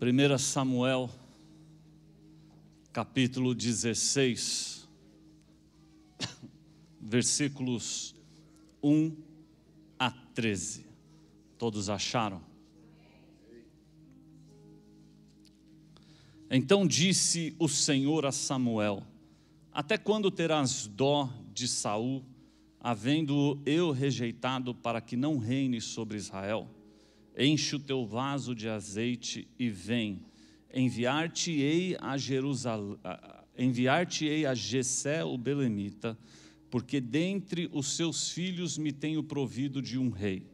1 Samuel, capítulo 16, versículos 1 a 13. Todos acharam? Então disse o Senhor a Samuel: Até quando terás dó de Saul, havendo eu rejeitado para que não reine sobre Israel? Enche o teu vaso de azeite e vem. Enviar-te-ei a Jerusalém, enviar-te-ei a Jessé o belemita, porque dentre os seus filhos me tenho provido de um rei.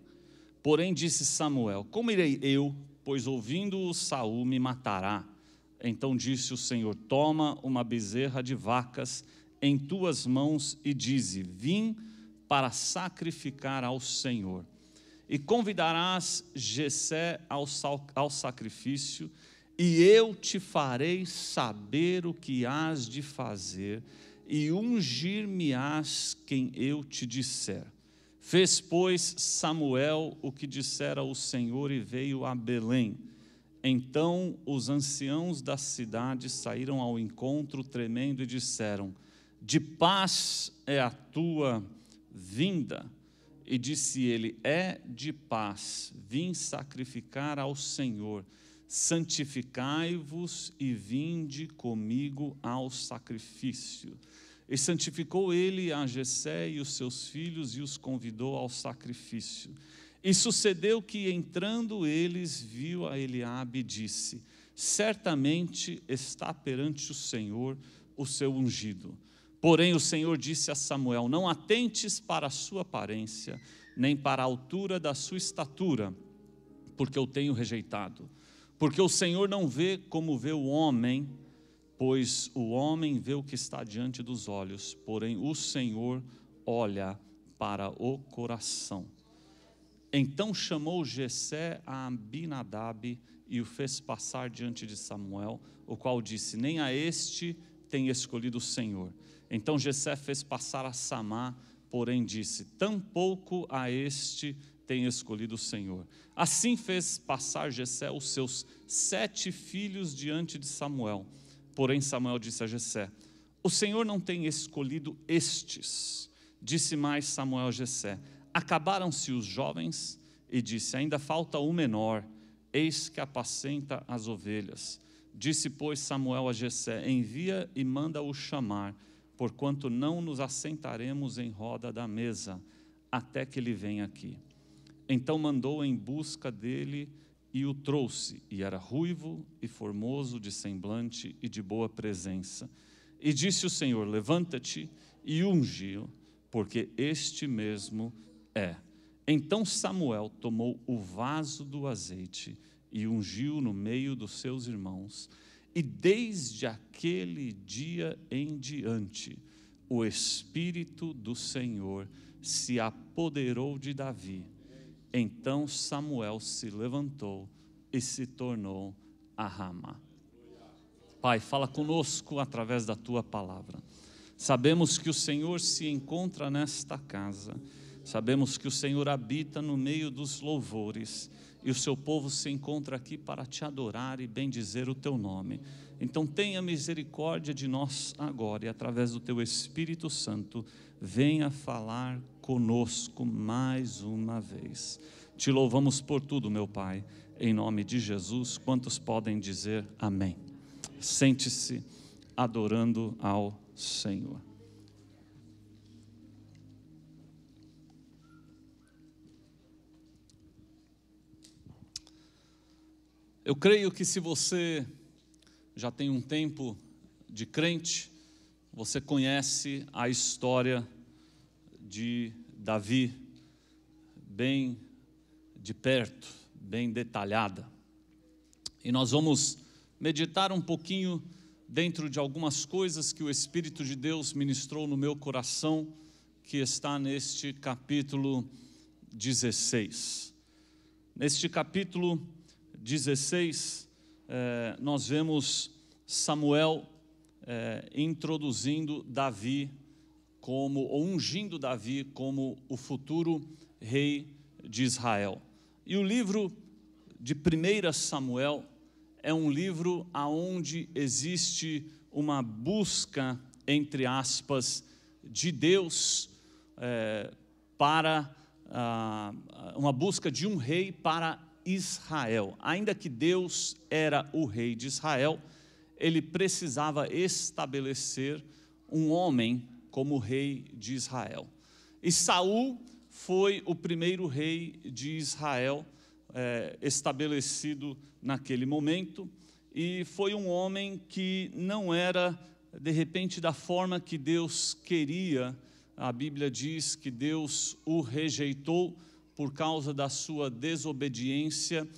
Porém disse Samuel: Como irei eu, pois ouvindo-o Saul me matará? Então disse o Senhor: Toma uma bezerra de vacas em tuas mãos e dize: Vim para sacrificar ao Senhor e convidarás Jessé ao, ao sacrifício, e eu te farei saber o que hás de fazer, e ungir-me-ás quem eu te disser. Fez, pois, Samuel o que dissera o Senhor e veio a Belém. Então os anciãos da cidade saíram ao encontro tremendo e disseram: De paz é a tua vinda e disse ele: É de paz, vim sacrificar ao Senhor. Santificai-vos e vinde comigo ao sacrifício. E santificou ele a Jessé e os seus filhos e os convidou ao sacrifício. E sucedeu que, entrando eles, viu a Eliabe e disse: Certamente está perante o Senhor o seu ungido. Porém, o Senhor disse a Samuel: Não atentes para a sua aparência, nem para a altura da sua estatura, porque eu tenho rejeitado. Porque o Senhor não vê como vê o homem, pois o homem vê o que está diante dos olhos, porém o Senhor olha para o coração. Então chamou Jessé a Abinadab e o fez passar diante de Samuel, o qual disse: Nem a este tem escolhido o Senhor então Jessé fez passar a Samá, porém disse: Tampouco a este tem escolhido o Senhor. Assim fez passar Jessé os seus sete filhos diante de Samuel. Porém Samuel disse a Jessé: O Senhor não tem escolhido estes. Disse mais Samuel a Jessé: Acabaram-se os jovens? E disse: Ainda falta o menor, eis que apacenta as ovelhas. Disse, pois, Samuel a Jessé: Envia e manda-o chamar porquanto não nos assentaremos em roda da mesa, até que ele venha aqui. Então mandou em busca dele e o trouxe, e era ruivo e formoso de semblante e de boa presença. E disse o Senhor: Levanta-te e unge-o, porque este mesmo é. Então Samuel tomou o vaso do azeite e ungiu no meio dos seus irmãos e desde aquele dia em diante, o Espírito do Senhor se apoderou de Davi. Então Samuel se levantou e se tornou a Rama. Pai, fala conosco através da tua palavra. Sabemos que o Senhor se encontra nesta casa, sabemos que o Senhor habita no meio dos louvores e o seu povo se encontra aqui para te adorar e bendizer o teu nome. Então tenha misericórdia de nós agora e através do teu Espírito Santo, venha falar conosco mais uma vez. Te louvamos por tudo, meu Pai, em nome de Jesus. Quantos podem dizer amém? Sente-se adorando ao Senhor. Eu creio que se você já tem um tempo de crente, você conhece a história de Davi bem de perto, bem detalhada. E nós vamos meditar um pouquinho dentro de algumas coisas que o Espírito de Deus ministrou no meu coração, que está neste capítulo 16. Neste capítulo 16, eh, nós vemos Samuel eh, introduzindo Davi como, ou ungindo Davi como o futuro rei de Israel. E o livro de 1 Samuel é um livro aonde existe uma busca, entre aspas, de Deus eh, para ah, uma busca de um rei para Israel. Ainda que Deus era o rei de Israel, ele precisava estabelecer um homem como rei de Israel. E Saul foi o primeiro rei de Israel é, estabelecido naquele momento e foi um homem que não era de repente da forma que Deus queria. A Bíblia diz que Deus o rejeitou por causa da sua desobediência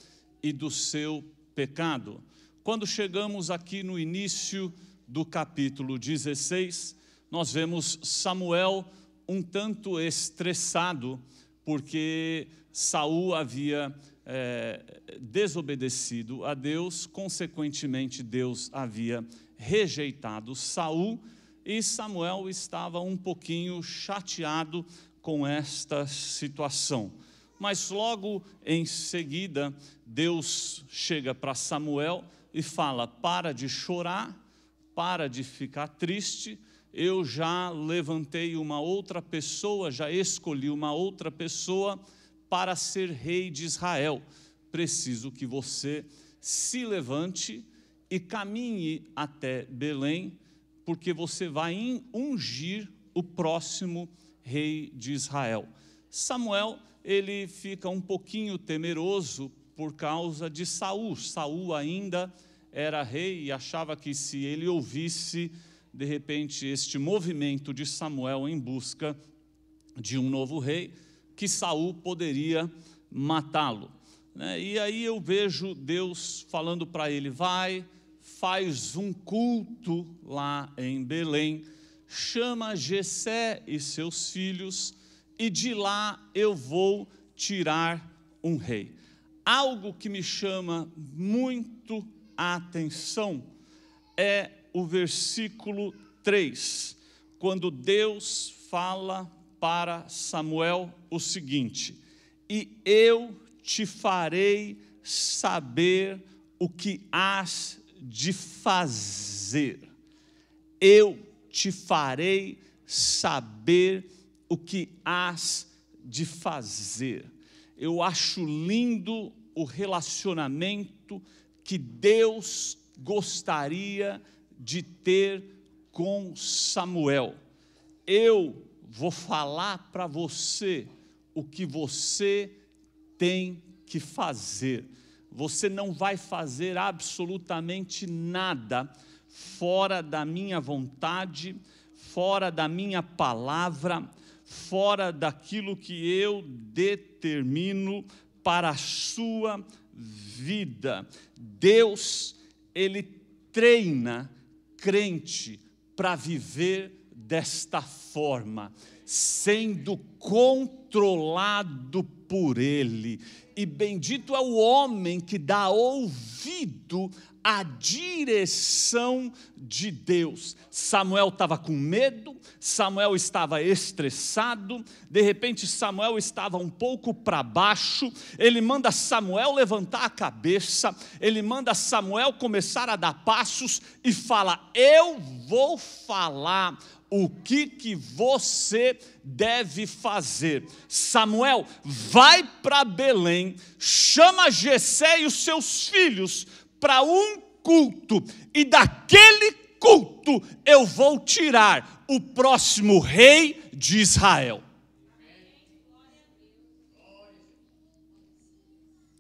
e do seu pecado. Quando chegamos aqui no início do capítulo 16, nós vemos Samuel um tanto estressado, porque Saul havia é, desobedecido a Deus, consequentemente, Deus havia rejeitado Saul, e Samuel estava um pouquinho chateado com esta situação. Mas logo em seguida, Deus chega para Samuel e fala: Para de chorar, para de ficar triste. Eu já levantei uma outra pessoa, já escolhi uma outra pessoa para ser rei de Israel. Preciso que você se levante e caminhe até Belém, porque você vai ungir o próximo rei de Israel. Samuel ele fica um pouquinho temeroso por causa de Saul. Saul ainda era rei e achava que se ele ouvisse de repente este movimento de Samuel em busca de um novo rei, que Saul poderia matá-lo. Né? E aí eu vejo Deus falando para ele: vai, faz um culto lá em Belém, chama Jessé e seus filhos e de lá eu vou tirar um rei. Algo que me chama muito a atenção é o versículo 3, quando Deus fala para Samuel o seguinte: E eu te farei saber o que has de fazer. Eu te farei saber o que has de fazer. Eu acho lindo o relacionamento que Deus gostaria de ter com Samuel. Eu vou falar para você o que você tem que fazer. Você não vai fazer absolutamente nada fora da minha vontade, fora da minha palavra fora daquilo que eu determino para a sua vida. Deus, ele treina crente para viver desta forma, sendo controlado por ele. E bendito é o homem que dá ouvido a direção de Deus. Samuel estava com medo, Samuel estava estressado, de repente Samuel estava um pouco para baixo. Ele manda Samuel levantar a cabeça, ele manda Samuel começar a dar passos e fala: Eu vou falar o que que você deve fazer. Samuel, vai para Belém, chama Jessé e os seus filhos, para um culto, e daquele culto eu vou tirar o próximo rei de Israel.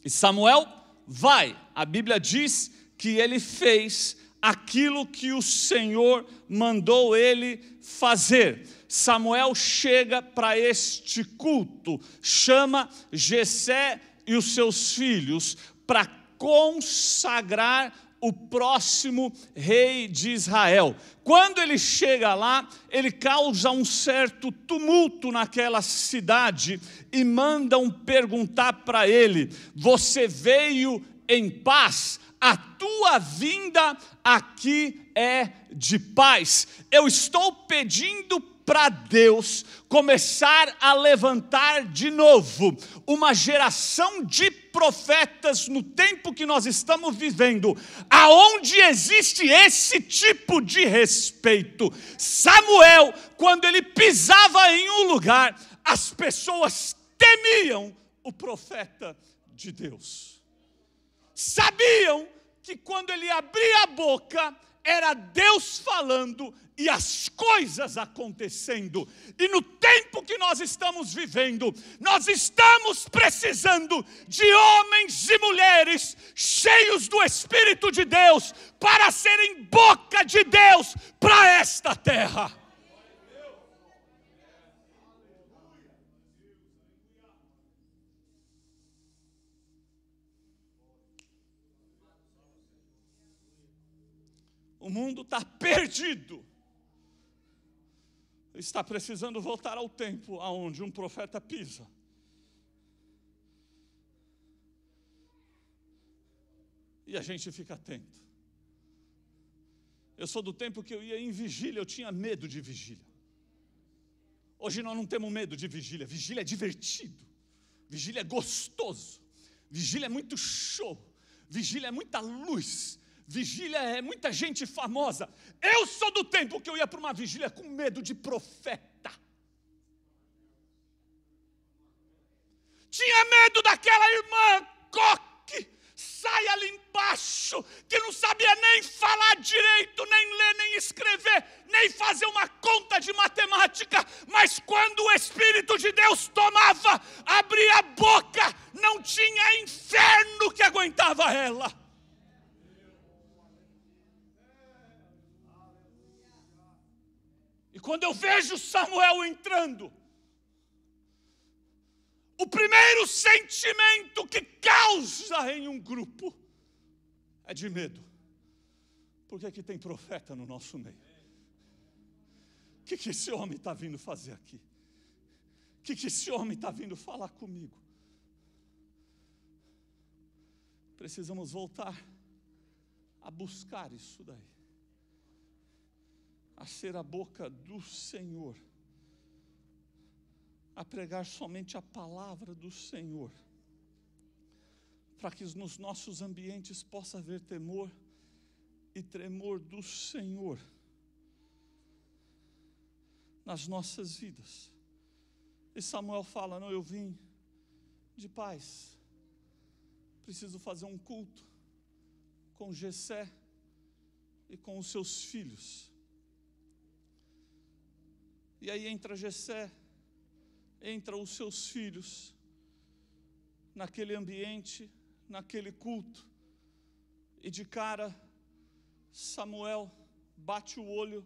E Samuel vai, a Bíblia diz que ele fez aquilo que o Senhor mandou ele fazer. Samuel chega para este culto, chama Jessé e os seus filhos para consagrar o próximo rei de Israel. Quando ele chega lá, ele causa um certo tumulto naquela cidade e mandam perguntar para ele: Você veio em paz? A tua vinda aqui é de paz. Eu estou pedindo para Deus começar a levantar de novo uma geração de profetas no tempo que nós estamos vivendo, aonde existe esse tipo de respeito. Samuel, quando ele pisava em um lugar, as pessoas temiam o profeta de Deus. Sabiam que quando ele abria a boca, era Deus falando e as coisas acontecendo. E no tempo que nós estamos vivendo, nós estamos precisando de homens e mulheres cheios do Espírito de Deus para serem boca de Deus para esta terra. O mundo está perdido. Está precisando voltar ao tempo aonde um profeta pisa. E a gente fica atento. Eu sou do tempo que eu ia em vigília, eu tinha medo de vigília. Hoje nós não temos medo de vigília. Vigília é divertido. Vigília é gostoso. Vigília é muito show. Vigília é muita luz. Vigília é muita gente famosa. Eu sou do tempo que eu ia para uma vigília com medo de profeta. Tinha medo daquela irmã coque, sai ali embaixo, que não sabia nem falar direito, nem ler, nem escrever, nem fazer uma conta de matemática. Mas quando o Espírito de Deus tomava, abria a boca, não tinha inferno que aguentava ela. quando eu vejo Samuel entrando, o primeiro sentimento que causa em um grupo é de medo. Porque aqui é tem profeta no nosso meio. O que, é que esse homem está vindo fazer aqui? O que, é que esse homem está vindo falar comigo? Precisamos voltar a buscar isso daí a ser a boca do Senhor, a pregar somente a palavra do Senhor, para que nos nossos ambientes possa haver temor e tremor do Senhor nas nossas vidas. E Samuel fala: Não, eu vim de paz, preciso fazer um culto com Jessé e com os seus filhos. E aí entra Jessé, entra os seus filhos naquele ambiente, naquele culto. E de cara, Samuel bate o olho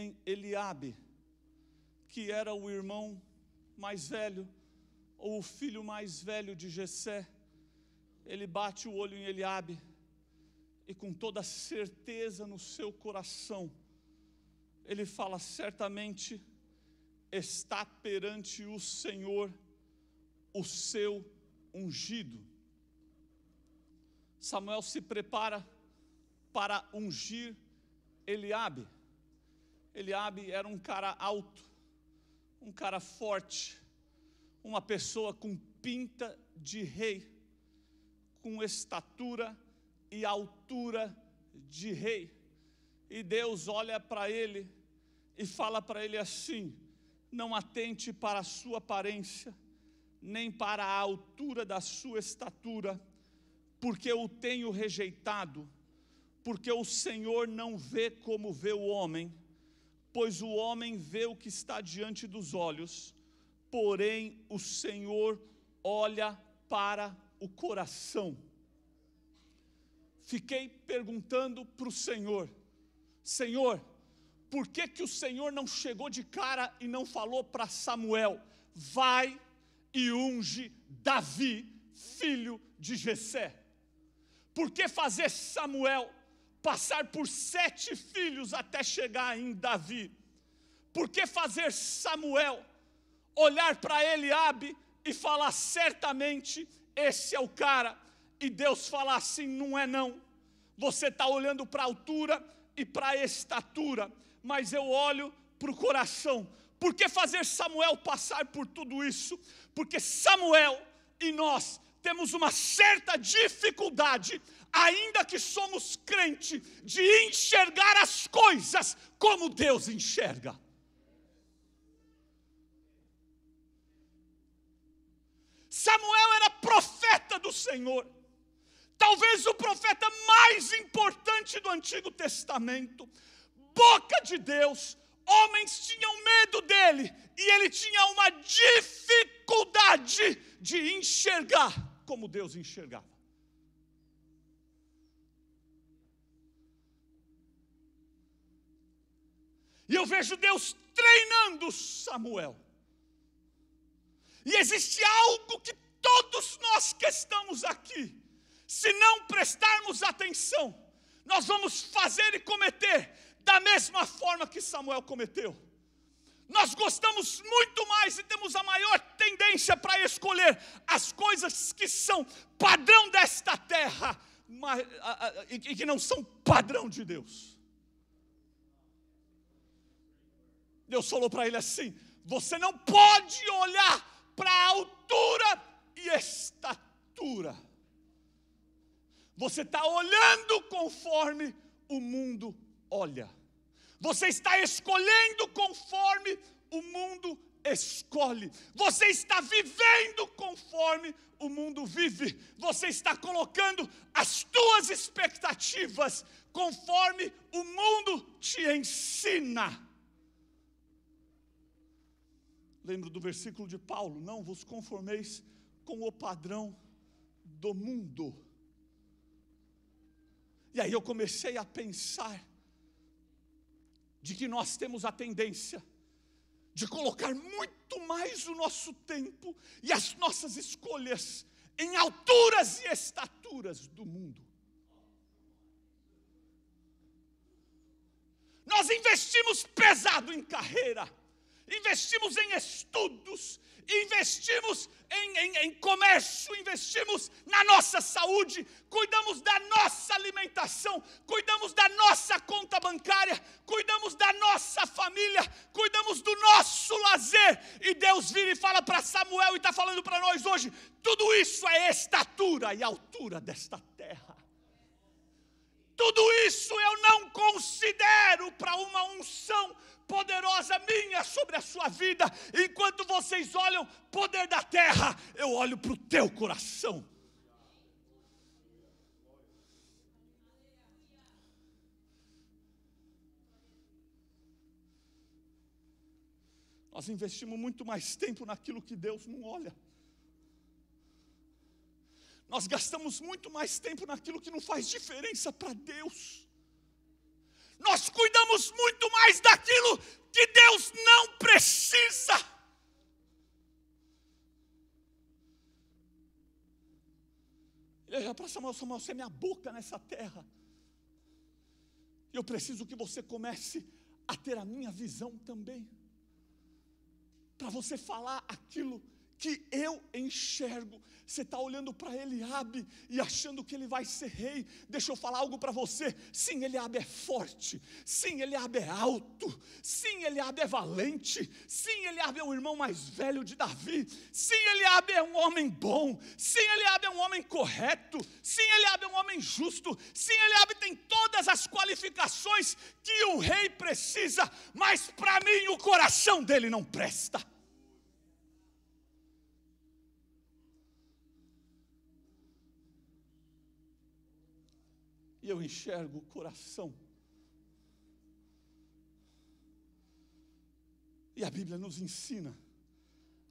em Eliabe, que era o irmão mais velho ou o filho mais velho de Jessé. Ele bate o olho em Eliabe e com toda certeza no seu coração, ele fala: certamente está perante o Senhor o seu ungido. Samuel se prepara para ungir Eliabe. Eliabe era um cara alto, um cara forte, uma pessoa com pinta de rei, com estatura e altura de rei e Deus olha para ele e fala para ele assim: não atente para a sua aparência, nem para a altura da sua estatura, porque o tenho rejeitado, porque o Senhor não vê como vê o homem, pois o homem vê o que está diante dos olhos, porém o Senhor olha para o coração. Fiquei perguntando para o Senhor, Senhor, por que, que o Senhor não chegou de cara e não falou para Samuel: vai e unge Davi, filho de Jessé? Por que fazer Samuel passar por sete filhos até chegar em Davi? Por que fazer Samuel olhar para Eliabe e falar certamente esse é o cara? E Deus falar assim: não é não. Você está olhando para a altura, e para a estatura, mas eu olho para o coração. Por que fazer Samuel passar por tudo isso? Porque Samuel e nós temos uma certa dificuldade, ainda que somos crente, de enxergar as coisas como Deus enxerga. Samuel era profeta do Senhor talvez o profeta mais importante do Antigo Testamento, boca de Deus, homens tinham medo dele e ele tinha uma dificuldade de enxergar como Deus enxergava. E eu vejo Deus treinando Samuel. E existe algo que todos nós que estamos aqui se não prestarmos atenção, nós vamos fazer e cometer da mesma forma que Samuel cometeu. Nós gostamos muito mais e temos a maior tendência para escolher as coisas que são padrão desta terra mas, a, a, e que não são padrão de Deus. Deus falou para ele assim: você não pode olhar para a altura e estatura você está olhando conforme o mundo olha. Você está escolhendo conforme o mundo escolhe. Você está vivendo conforme o mundo vive. Você está colocando as tuas expectativas conforme o mundo te ensina. Lembro do versículo de Paulo: Não vos conformeis com o padrão do mundo e aí eu comecei a pensar de que nós temos a tendência de colocar muito mais o nosso tempo e as nossas escolhas em alturas e estaturas do mundo. Nós investimos pesado em carreira, investimos em estudos, investimos em, em, em, comércio, investimos na nossa saúde, cuidamos da nossa alimentação, cuidamos da nossa conta bancária, cuidamos da nossa família, cuidamos do nosso lazer. E Deus vira e fala para Samuel e está falando para nós hoje: tudo isso é estatura e altura desta terra. Tudo isso eu não considero para uma unção poderosa minha sobre a sua vida. Enquanto vocês olham poder da terra, eu olho para o teu coração. Nós investimos muito mais tempo naquilo que Deus não olha. Nós gastamos muito mais tempo naquilo que não faz diferença para Deus nós cuidamos muito mais daquilo que Deus não precisa. Ele já para Samuel, Samuel, você é minha boca nessa terra. Eu preciso que você comece a ter a minha visão também. Para você falar aquilo que eu enxergo. Você está olhando para Eliabe e achando que ele vai ser rei. Deixa eu falar algo para você. Sim, Eliabe é forte. Sim, Eliabe é alto. Sim, Eliabe é valente. Sim, Eliabe é o irmão mais velho de Davi. Sim, Eliabe é um homem bom. Sim, Eliabe é um homem correto. Sim, Eliabe é um homem justo. Sim, Eliabe tem todas as qualificações que o rei precisa. Mas para mim o coração dele não presta e eu enxergo o coração. E a Bíblia nos ensina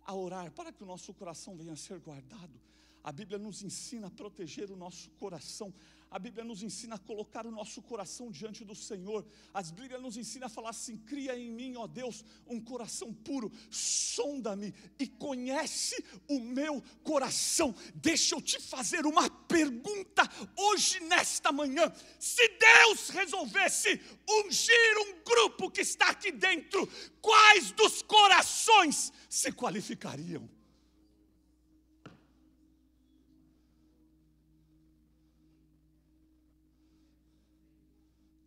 a orar para que o nosso coração venha a ser guardado. A Bíblia nos ensina a proteger o nosso coração, a Bíblia nos ensina a colocar o nosso coração diante do Senhor. A Bíblia nos ensina a falar assim: cria em mim, ó Deus, um coração puro, sonda-me e conhece o meu coração. Deixa eu te fazer uma pergunta hoje, nesta manhã. Se Deus resolvesse ungir um grupo que está aqui dentro, quais dos corações se qualificariam?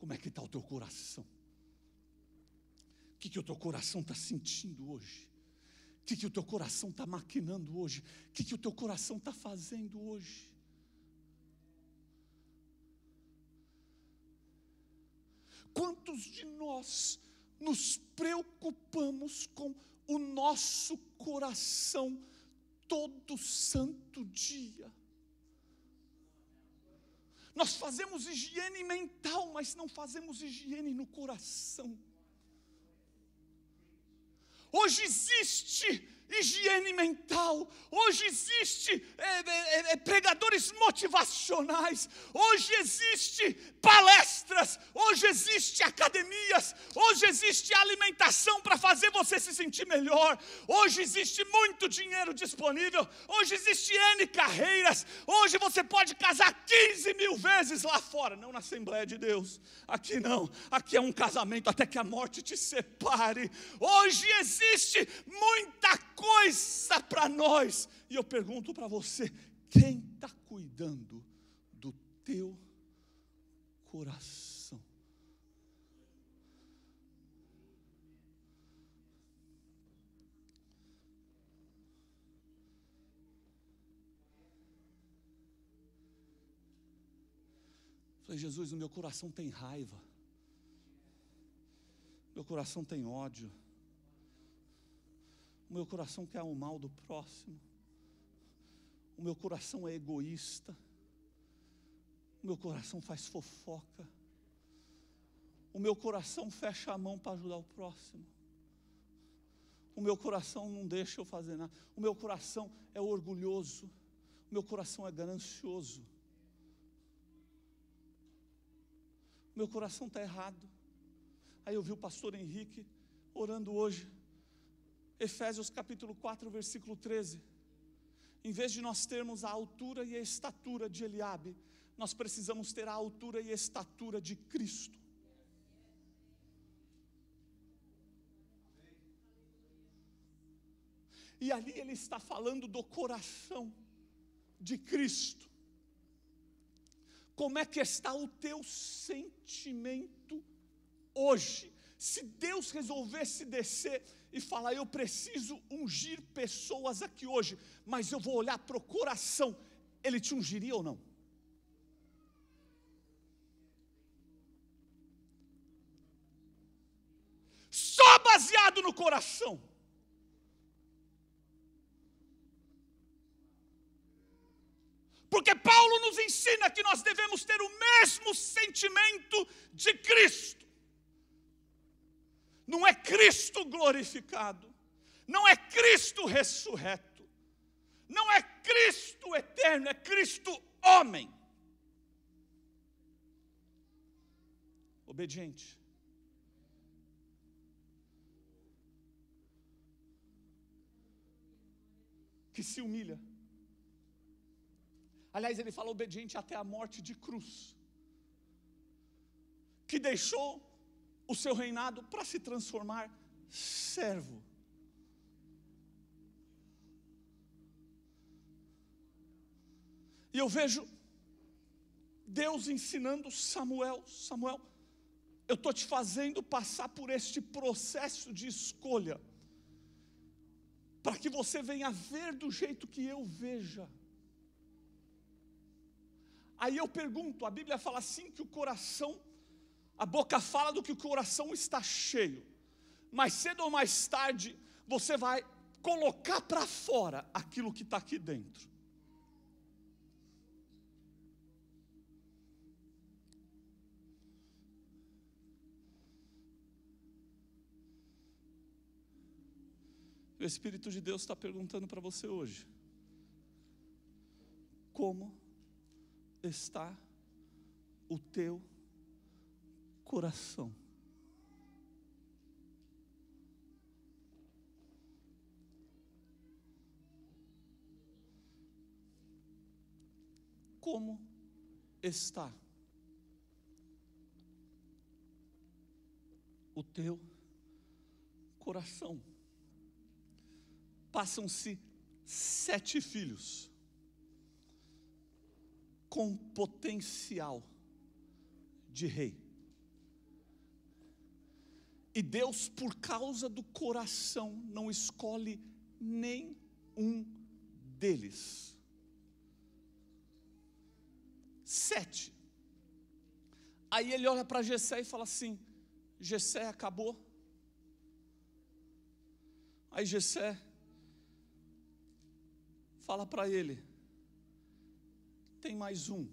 Como é que está o teu coração? O que, que o teu coração está sentindo hoje? O que, que o teu coração está maquinando hoje? O que, que o teu coração está fazendo hoje? Quantos de nós nos preocupamos com o nosso coração todo santo dia? Nós fazemos higiene mental, mas não fazemos higiene no coração. Hoje existe higiene mental, hoje existe é é, é, é, pregadores motivacionais, hoje existe palestras, hoje existe academias, hoje existe alimentação para fazer você se sentir melhor, hoje existe muito dinheiro disponível, hoje existe N carreiras, hoje você pode casar 15 mil vezes lá fora, não na Assembleia de Deus, aqui não, aqui é um casamento até que a morte te separe, hoje existe muita coisa coisa para nós. E eu pergunto para você: quem está cuidando do teu coração? Falei, Jesus, o meu coração tem raiva, meu coração tem ódio. O meu coração quer o mal do próximo. O meu coração é egoísta. O meu coração faz fofoca. O meu coração fecha a mão para ajudar o próximo. O meu coração não deixa eu fazer nada. O meu coração é orgulhoso. O meu coração é ganancioso. O meu coração está errado. Aí eu vi o pastor Henrique orando hoje. Efésios capítulo 4, versículo 13. Em vez de nós termos a altura e a estatura de Eliabe, nós precisamos ter a altura e a estatura de Cristo. E ali ele está falando do coração de Cristo. Como é que está o teu sentimento hoje? Se Deus resolvesse descer e falar, eu preciso ungir pessoas aqui hoje, mas eu vou olhar para o coração, Ele te ungiria ou não? Só baseado no coração. Porque Paulo nos ensina que nós devemos ter o mesmo sentimento de Cristo não é Cristo glorificado, não é Cristo ressurreto, não é Cristo eterno, é Cristo homem. Obediente. Que se humilha. Aliás, ele fala obediente até a morte de cruz. Que deixou o seu reinado para se transformar servo. E eu vejo Deus ensinando Samuel, Samuel, eu estou te fazendo passar por este processo de escolha, para que você venha ver do jeito que eu veja. Aí eu pergunto, a Bíblia fala assim que o coração a boca fala do que o coração está cheio. Mais cedo ou mais tarde, você vai colocar para fora aquilo que está aqui dentro. O Espírito de Deus está perguntando para você hoje: como está o teu coração? coração. Como está o teu coração? Passam-se sete filhos com potencial de rei. E Deus, por causa do coração, não escolhe nem um deles. Sete. Aí ele olha para Gessé e fala assim: Gessé acabou. Aí Gessé fala para ele: Tem mais um.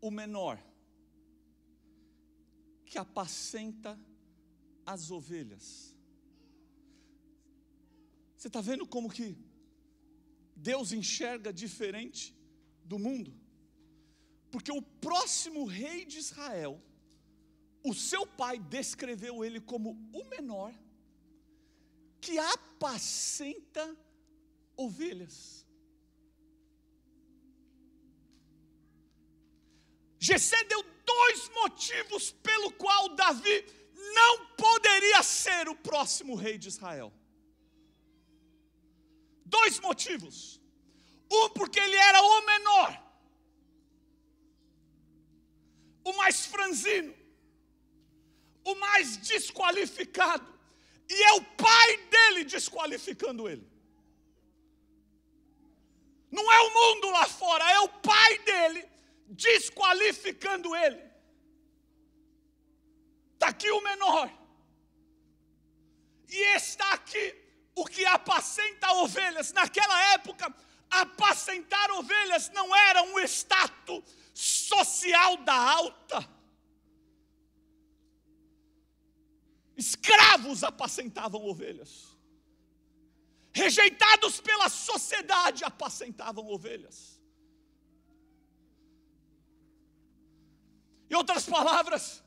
O menor que apacenta as ovelhas. Você está vendo como que Deus enxerga diferente do mundo? Porque o próximo rei de Israel, o seu pai descreveu ele como o menor que apacenta ovelhas. Jessé deu dois motivos pelo qual Davi não poderia ser o próximo rei de Israel. Dois motivos. Um, porque ele era o menor, o mais franzino, o mais desqualificado, e é o pai dele desqualificando ele. Não é o mundo lá fora, é o pai dele desqualificando ele. Está aqui o menor, e está aqui o que apacenta ovelhas. Naquela época, apacentar ovelhas não era um status social da alta. Escravos apacentavam ovelhas. Rejeitados pela sociedade apacentavam ovelhas. Em outras palavras,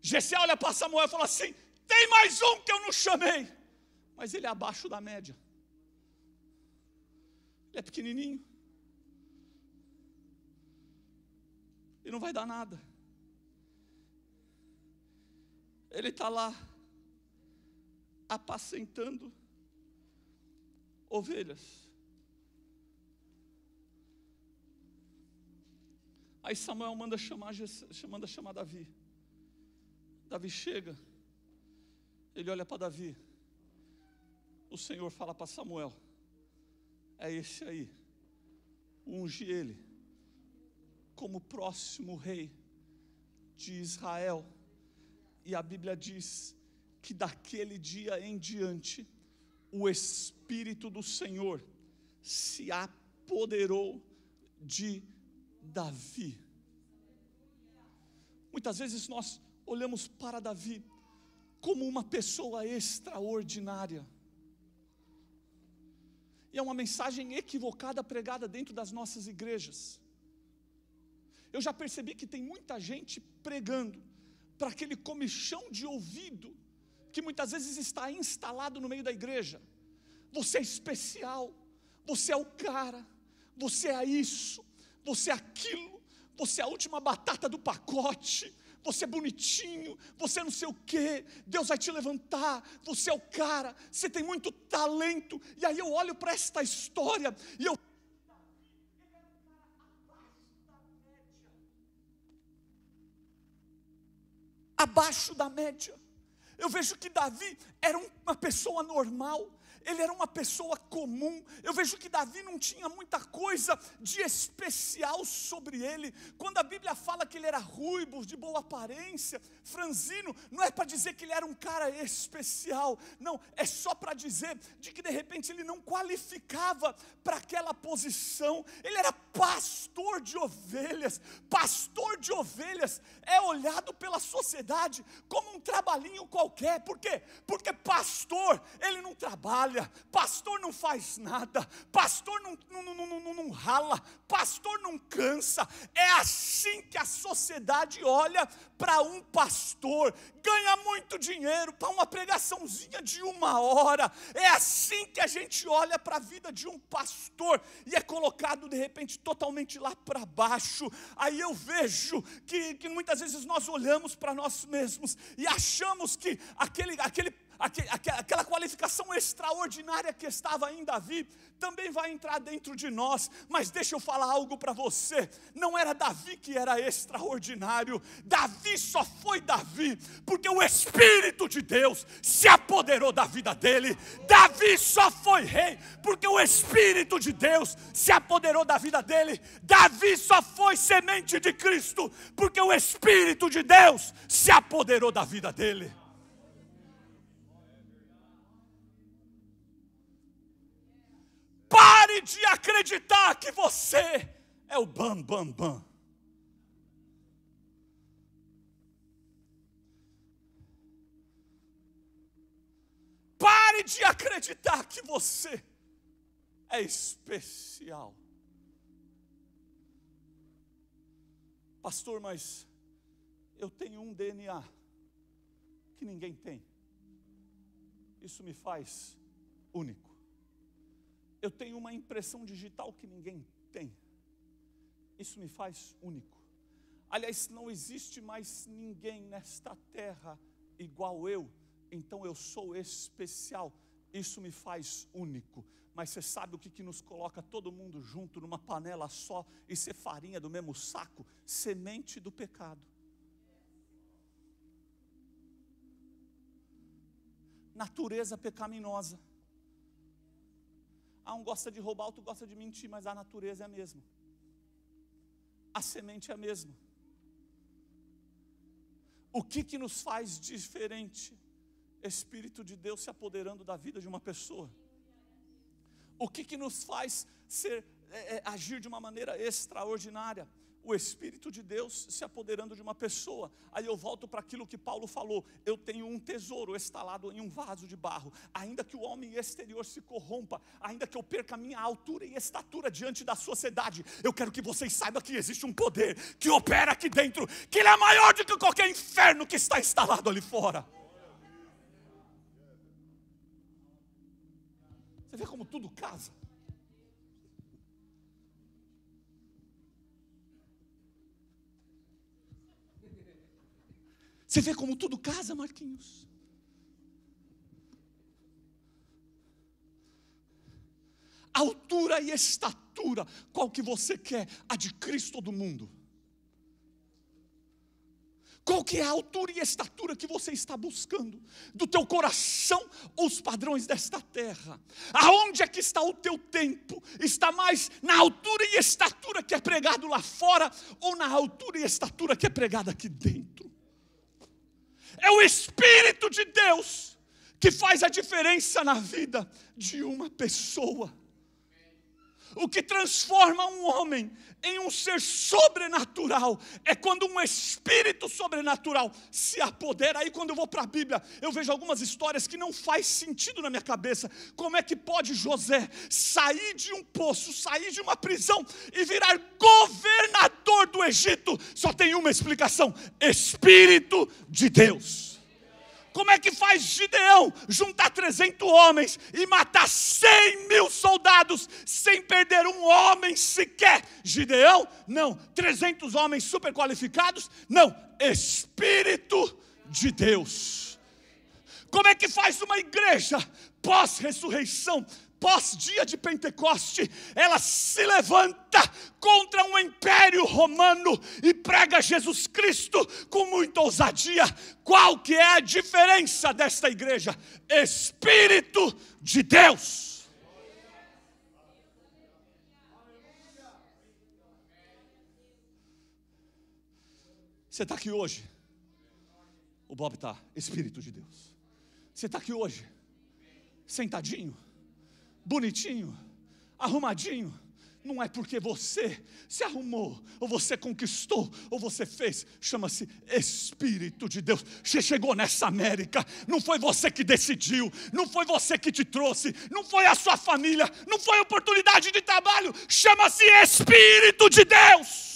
Jessé olha para Samuel e fala assim: tem mais um que eu não chamei, mas ele é abaixo da média. Ele é pequenininho. E não vai dar nada. Ele está lá apacentando ovelhas. Aí Samuel manda chamar, manda chamar Davi. Davi chega, ele olha para Davi. O Senhor fala para Samuel: É esse aí, unge ele como próximo rei de Israel. E a Bíblia diz que daquele dia em diante, o Espírito do Senhor se apoderou de Israel Davi. Muitas vezes nós olhamos para Davi como uma pessoa extraordinária. E é uma mensagem equivocada pregada dentro das nossas igrejas. Eu já percebi que tem muita gente pregando para aquele comichão de ouvido que muitas vezes está instalado no meio da igreja. Você é especial, você é o cara, você é isso, você é aquilo, você é a última batata do pacote, você é bonitinho, você é não sei o quê, Deus vai te levantar, você é o cara, você tem muito talento. E aí eu olho para esta história e eu abaixo da média. Eu vejo que Davi era uma pessoa normal, ele era uma pessoa comum. Eu vejo que Davi não tinha muita coisa de especial sobre ele. Quando a Bíblia fala que ele era ruivo, de boa aparência, franzino, não é para dizer que ele era um cara especial. Não, é só para dizer de que de repente ele não qualificava para aquela posição. Ele era pastor de ovelhas. Pastor de ovelhas é olhado pela sociedade como um trabalhinho qualquer. Por quê? Porque pastor, ele não trabalha pastor não faz nada, pastor não, não, não, não, não rala, pastor não cansa. É assim que a sociedade olha para um pastor, ganha muito dinheiro para uma pregaçãozinha de uma hora. É assim que a gente olha para a vida de um pastor e é colocado de repente totalmente lá para baixo. Aí eu vejo que, que muitas vezes nós olhamos para nós mesmos e achamos que aquele, aquele aquela qualificação extraordinária que estava em Davi, também vai entrar dentro de nós. Mas deixa eu falar algo para você: não era Davi que era extraordinário, Davi só foi Davi, porque o Espírito de Deus se apoderou da vida dele. Davi só foi rei, porque o Espírito de Deus se apoderou da vida dele. Davi só foi semente de Cristo, porque o Espírito de Deus se apoderou da vida dele. Pare de acreditar que você é o bam bam bam. Pare de acreditar que você é especial. Pastor, mas eu tenho um DNA que ninguém tem. Isso me faz único. Eu tenho uma impressão digital que ninguém tem. Isso me faz único. Aliás, não existe mais ninguém nesta terra igual eu, então eu sou especial. Isso me faz único. Mas você sabe o que, que nos coloca todo mundo junto numa panela só e ser farinha do mesmo saco? Semente do pecado. Natureza pecaminosa ah, um gosta de roubar, outro gosta de mentir, mas a natureza é a mesma. A semente é a mesma. O que, que nos faz diferente? Espírito de Deus se apoderando da vida de uma pessoa. O que, que nos faz ser, é, é, agir de uma maneira extraordinária? o Espírito de Deus se apoderando de uma pessoa. Aí eu volto para aquilo que Paulo falou: eu tenho um tesouro estalado em um vaso de barro. Ainda que o homem exterior se corrompa, ainda que eu perca a minha altura e estatura diante da sociedade, eu quero que vocês saibam que existe um poder que opera aqui dentro, que ele é maior do que qualquer inferno que está instalado ali fora. Você vê como tudo casa? Você vê como tudo casa, Marquinhos. Altura e estatura, qual que você quer? A de Cristo do mundo. Qual que é a altura e estatura que você está buscando? Do teu coração ou os padrões desta terra? Aonde é que está o teu tempo? Está mais na altura e estatura que é pregado lá fora ou na altura e estatura que é pregada aqui dentro? É o Espírito de Deus que faz a diferença na vida de uma pessoa. O que transforma um homem em um ser sobrenatural é quando um espírito sobrenatural se apodera. Aí, quando eu vou para a Bíblia, eu vejo algumas histórias que não faz sentido na minha cabeça. Como é que pode José sair de um poço, sair de uma prisão e virar governador? dor do Egito só tem uma explicação: Espírito de Deus. Como é que faz Gideão juntar 300 homens e matar 100 mil soldados sem perder um homem sequer? Gideão? Não. 300 homens super qualificados? Não. Espírito de Deus. Como é que faz uma igreja pós-ressurreição pós-dia de Pentecoste, ela se levanta contra um império romano e prega Jesus Cristo com muita ousadia. Qual que é a diferença desta igreja? Espírito de Deus. Você está aqui hoje. O Bob está, Espírito de Deus. Você está aqui hoje, sentadinho, bonitinho, arrumadinho, não é porque você se arrumou, ou você conquistou, ou você fez. Chama-se Espírito de Deus. Você chegou nessa América, não foi você que decidiu, não foi você que te trouxe, não foi a sua família, não foi oportunidade de trabalho. Chama-se Espírito de Deus.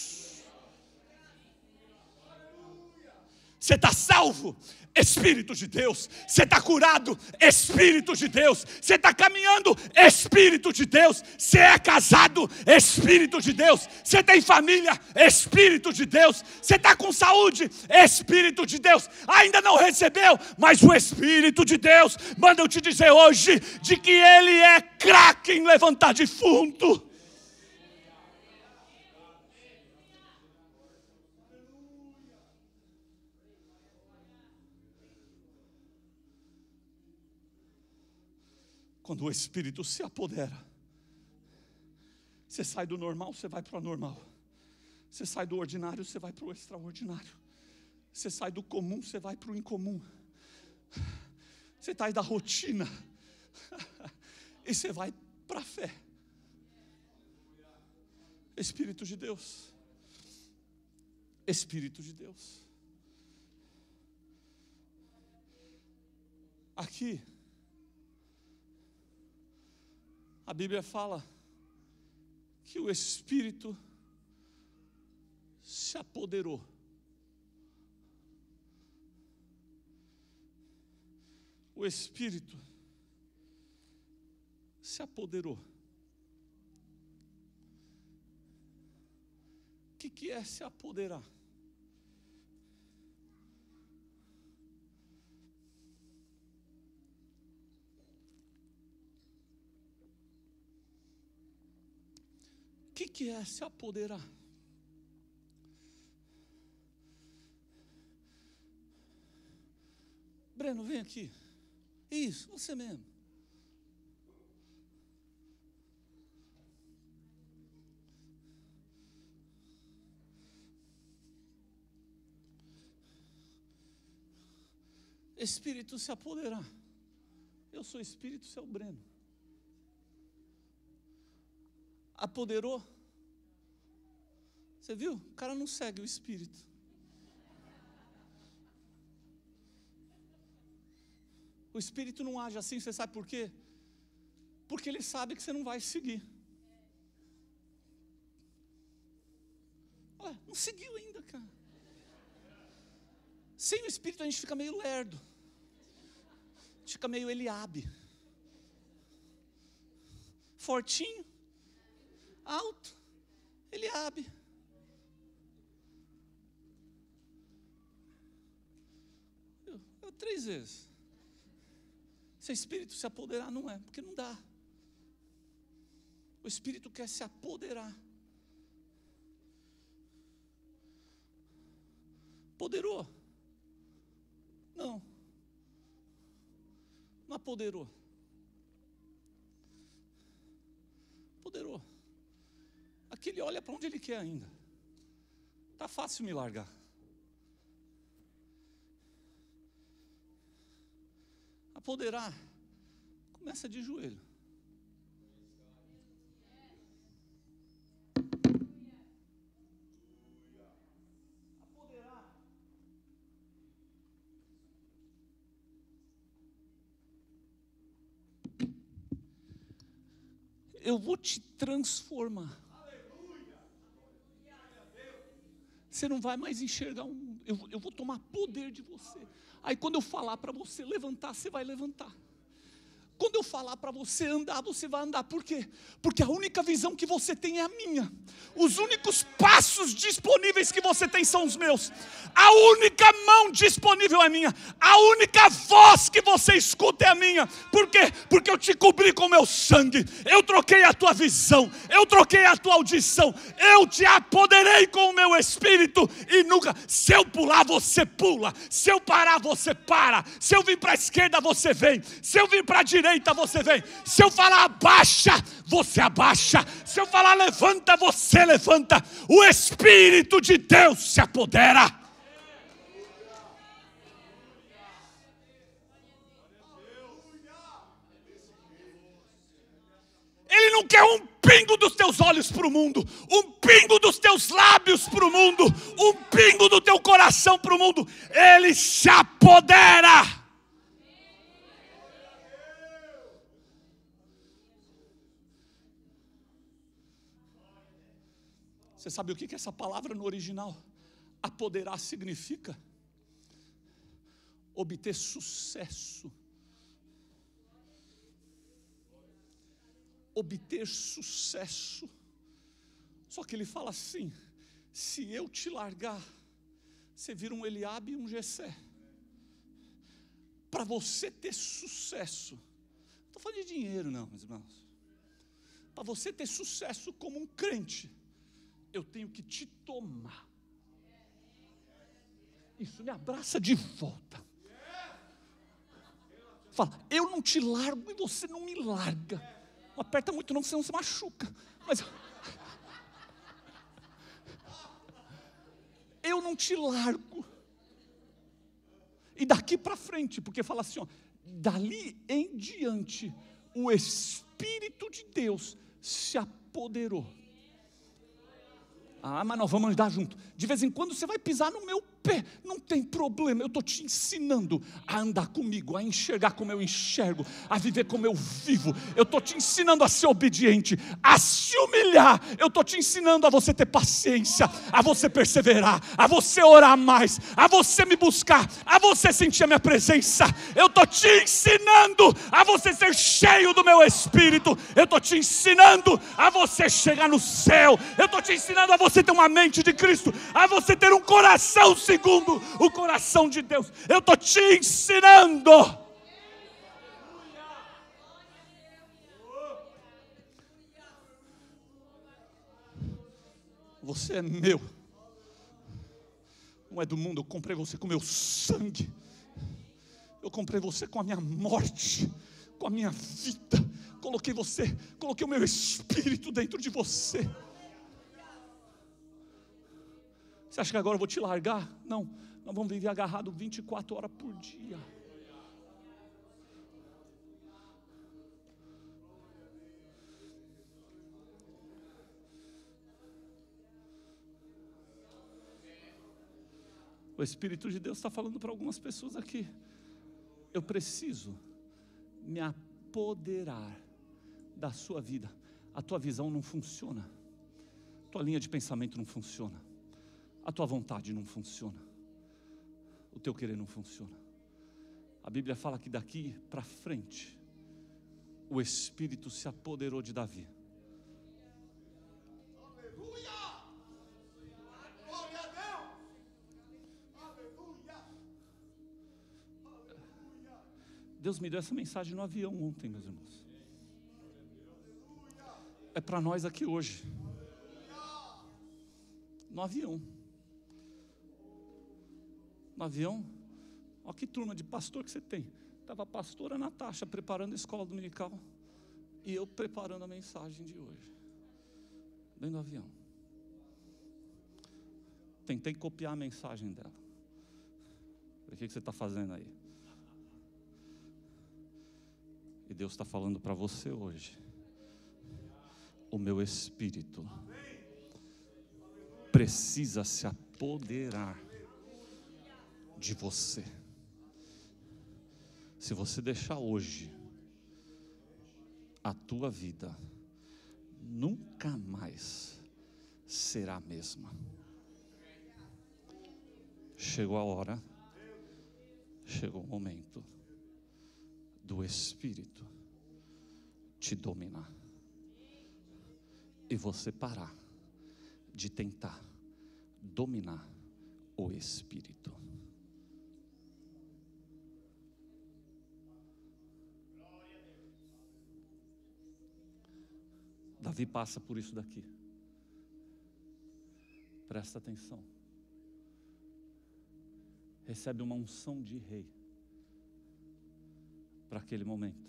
Você está salvo, Espírito de Deus. Você está curado, Espírito de Deus. Você está caminhando, Espírito de Deus. Você é casado, Espírito de Deus. Você tem família, Espírito de Deus. Você está com saúde, Espírito de Deus. Ainda não recebeu, mas o Espírito de Deus manda eu te dizer hoje de que Ele é craque em levantar defunto. Quando o Espírito se apodera, você sai do normal, você vai para o anormal. Você sai do ordinário, você vai para o extraordinário. Você sai do comum, você vai para o incomum. Você sai da rotina. e você vai para a fé. Espírito de Deus. Espírito de Deus. Aqui, A Bíblia fala que o Espírito se apoderou. O Espírito se apoderou. O que, que é se apoderar? que é se apoderar? Breno, vem aqui. Isso, você mesmo. Espírito se apoderar. Eu sou espírito, seu Breno. Apoderou você viu? O cara não segue o espírito. O espírito não age assim, você sabe por quê? Porque ele sabe que você não vai seguir. Olha, não seguiu ainda, cara. Sem o espírito a gente fica meio lerdo. A gente fica meio Eliabe. Fortinho, alto, Eliabe Três vezes. Se é espírito se apoderar, não é, porque não dá. O espírito quer se apoderar. Poderou? Não. Não apoderou. Poderou. Aquele olha para onde ele quer ainda. Tá fácil me largar. apoderar, começa de joelho. eu vou te transformar. Você não vai mais enxergar um eu, eu vou tomar poder de você. Aí quando eu falar para você levantar, você vai levantar. Quando eu falar para você andar, você vai andar. Por quê? Porque a única visão que você tem é a minha. Os únicos passos disponíveis que você tem são os meus. A única mão disponível é a minha. A única voz que você escuta é a minha. Por quê? Porque eu te cobri com meu sangue. Eu troquei a tua visão. Eu troquei a tua audição. Eu te apoderei com o meu espírito. E nunca, se eu pular, você pula. Se eu parar, você para. Se eu vir para a esquerda, você vem. Se eu vir para a direita, direita, você vem. Se eu falar abaixa, você abaixa. Se eu falar levanta, você levanta. O Espírito de Deus se apodera. Ele não quer um pingo dos teus olhos para o mundo, um pingo dos teus lábios para o mundo, um pingo do teu coração para o mundo. Ele se apodera. Você sabe o que, que essa palavra no original apoderar significa? Obter sucesso. Obter sucesso. Só que ele fala assim: se eu te largar, você vira um Eliabe e um Gessé. Para você ter sucesso, não estou falando de dinheiro, não, meus irmãos. Para você ter sucesso como um crente, eu tenho que te tomar. Isso me abraça de volta. Fala, eu não te largo e você não me larga. Não aperta muito não, senão você machuca. Mas eu não te largo. E daqui para frente, porque fala assim, ó, dali em diante, o Espírito de Deus se apoderou ah, mas nós vamos andar junto. De vez em quando você vai pisar no meu pé, não tem problema, eu estou te ensinando a andar comigo, a enxergar como eu enxergo, a viver como eu vivo, eu estou te ensinando a ser obediente, a se humilhar, eu estou te ensinando a você ter paciência, a você perseverar, a você orar mais, a você me buscar, a você sentir a minha presença, eu estou te ensinando a você ser cheio do meu espírito, eu estou te ensinando a você chegar no céu, eu estou te ensinando a você ter uma mente de Cristo, a você ter um coração segundo o coração de Deus. Eu estou te ensinando. Você é meu, não é do mundo. Eu comprei você com meu sangue, eu comprei você com a minha morte, com a minha vida. Coloquei você, coloquei o meu espírito dentro de você. Você acha que agora eu vou te largar? Não, nós vamos viver agarrado 24 horas por dia. O Espírito de Deus está falando para algumas pessoas aqui. Eu preciso me apoderar da sua vida. A tua visão não funciona. Tua linha de pensamento não funciona a tua vontade não funciona, o teu querer não funciona. A Bíblia fala que daqui para frente, o Espírito se apoderou de Davi. Deus me deu essa mensagem no avião ontem, meus irmãos. É para nós aqui hoje. No avião no avião. Olha que turma de pastor que você tem. Estava a pastora Natasha preparando a escola dominical e eu preparando a mensagem de hoje. Dentro do avião. Tentei copiar a mensagem dela. O que você está fazendo aí? E Deus está falando para você hoje. O meu espírito precisa se apoderar de você. Se você deixar hoje a tua vida nunca mais será a mesma. Chegou a hora, chegou o momento do Espírito te dominar e você parar de tentar dominar o Espírito. Davi passa por isso daqui. Presta atenção. Recebe uma unção de rei para aquele momento.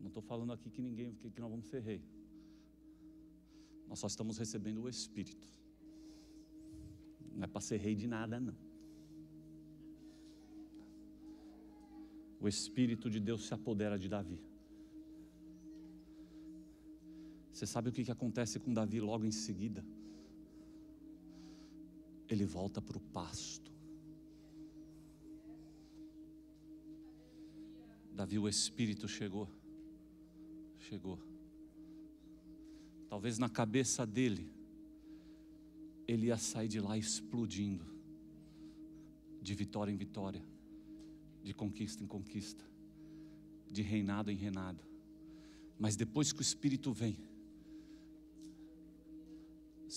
Não estou falando aqui que ninguém, que, nós vamos ser rei. Nós só estamos recebendo o Espírito. Não é para ser rei de nada, não. O Espírito de Deus se apodera de Davi. Você sabe o que, que acontece com Davi logo em seguida? Ele volta para o pasto. Davi, o Espírito chegou. Chegou. Talvez na cabeça dele, ele ia sair de lá explodindo, de vitória em vitória, de conquista em conquista, de reinado em reinado. Mas depois que o Espírito vem,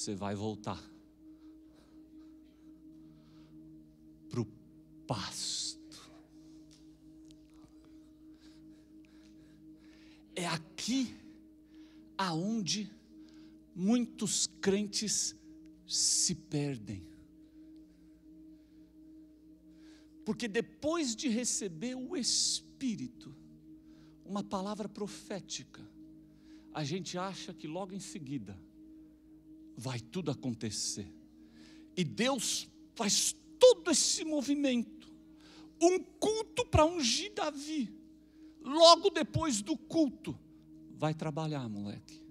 você vai voltar para o pasto. É aqui aonde muitos crentes se perdem. Porque depois de receber o Espírito, uma palavra profética, a gente acha que logo em seguida vai tudo acontecer. E Deus faz todo esse movimento. Um culto para ungir Davi. Logo depois do culto, vai trabalhar, moleque.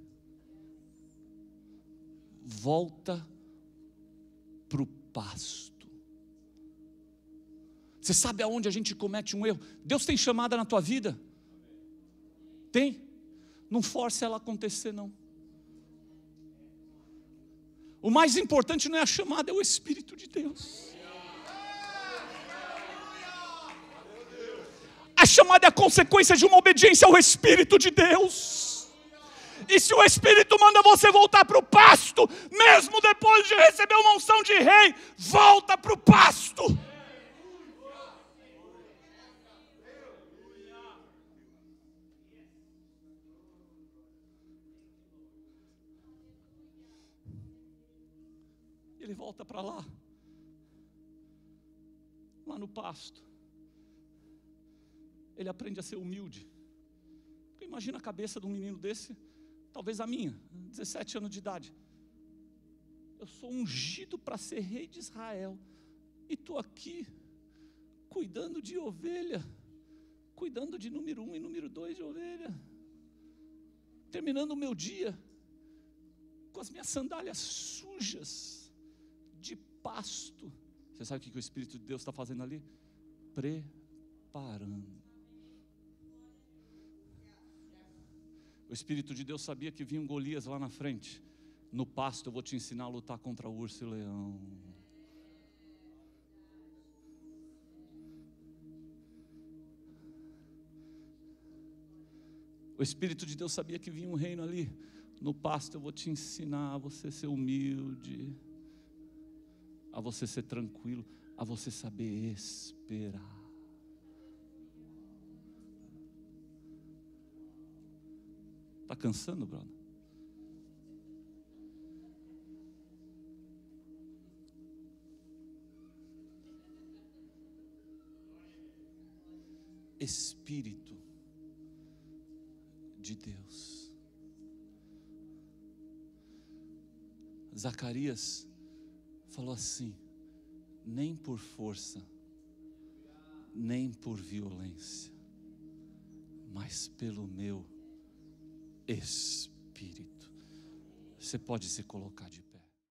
Volta para o pasto. Você sabe aonde a gente comete um erro? Deus tem chamada na tua vida? Tem? Não force ela acontecer, não. O mais importante não é a chamada, é o Espírito de Deus. A chamada é a consequência de uma obediência ao Espírito de Deus. E se o Espírito manda você voltar para o pasto, mesmo depois de receber uma unção de rei, volta para o pasto. ele volta para lá, lá no pasto. Ele aprende a ser humilde. imagina a cabeça de um menino desse, talvez a minha, 17 anos de idade. Eu sou ungido para ser rei de Israel, e estou aqui cuidando de ovelha, cuidando de número um e número dois de ovelha, terminando o meu dia com as minhas sandálias sujas pasto. Você sabe o que o Espírito de Deus está fazendo ali? Preparando. O Espírito de Deus sabia que vinha um Golias lá na frente. No pasto eu vou te ensinar a lutar contra o urso e o leão. O Espírito de Deus sabia que vinha um reino ali. No pasto eu vou te ensinar a você ser humilde a você ser tranquilo, a você saber esperar. Está cansando, Bruno? Espírito de Deus. Zacarias falou assim: nem por força, nem por violência, mas pelo meu Espírito. Você pode se colocar de